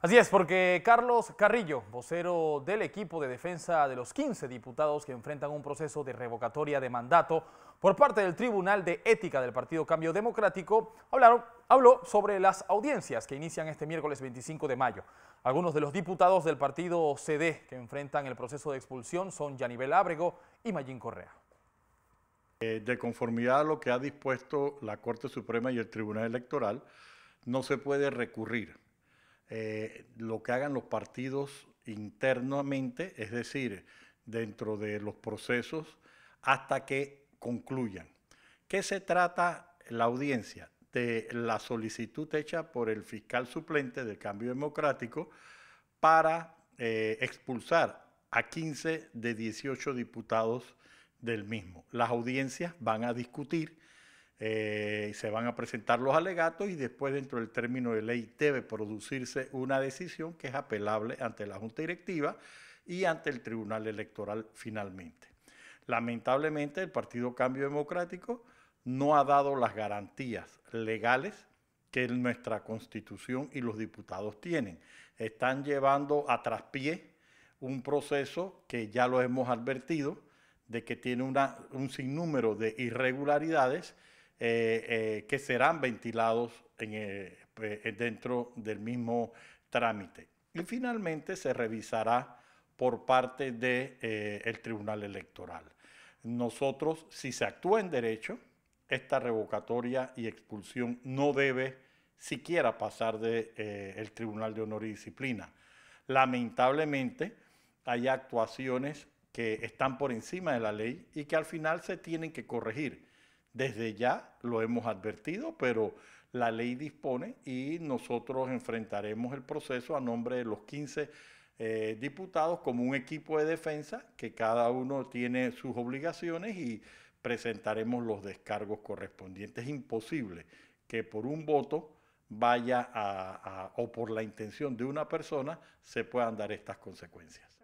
Así es, porque Carlos Carrillo, vocero del equipo de defensa de los 15 diputados que enfrentan un proceso de revocatoria de mandato por parte del Tribunal de Ética del Partido Cambio Democrático, hablaron, habló sobre las audiencias que inician este miércoles 25 de mayo. Algunos de los diputados del partido CD que enfrentan el proceso de expulsión son Yanibel Ábrego y Mayín Correa. Eh, de conformidad a lo que ha dispuesto la Corte Suprema y el Tribunal Electoral, no se puede recurrir eh, lo que hagan los partidos internamente, es decir, dentro de los procesos, hasta que concluyan. ¿Qué se trata la audiencia? De la solicitud hecha por el fiscal suplente del cambio democrático para eh, expulsar a 15 de 18 diputados del mismo. Las audiencias van a discutir eh, se van a presentar los alegatos y después dentro del término de ley debe producirse una decisión que es apelable ante la Junta Directiva y ante el Tribunal Electoral finalmente. Lamentablemente el Partido Cambio Democrático no ha dado las garantías legales que nuestra constitución y los diputados tienen. Están llevando a traspié un proceso que ya lo hemos advertido de que tiene un sinnúmero de irregularidades eh, eh, que serán ventilados eh, pues, dentro del mismo trámite. Y finalmente se revisará por parte del Tribunal Electoral. Nosotros, si se actúa en derecho, esta revocatoria y expulsión no debe siquiera pasar del de, Tribunal de Honor y Disciplina. Lamentablemente, hay actuaciones que están por encima de la ley y que al final se tienen que corregir. Desde ya lo hemos advertido, pero la ley dispone y nosotros enfrentaremos el proceso a nombre de los 15 eh, diputados como un equipo de defensa que cada uno tiene sus obligaciones y presentaremos los descargos correspondientes. Es imposible que por un voto vaya o por la intención de una persona se puedan dar estas consecuencias.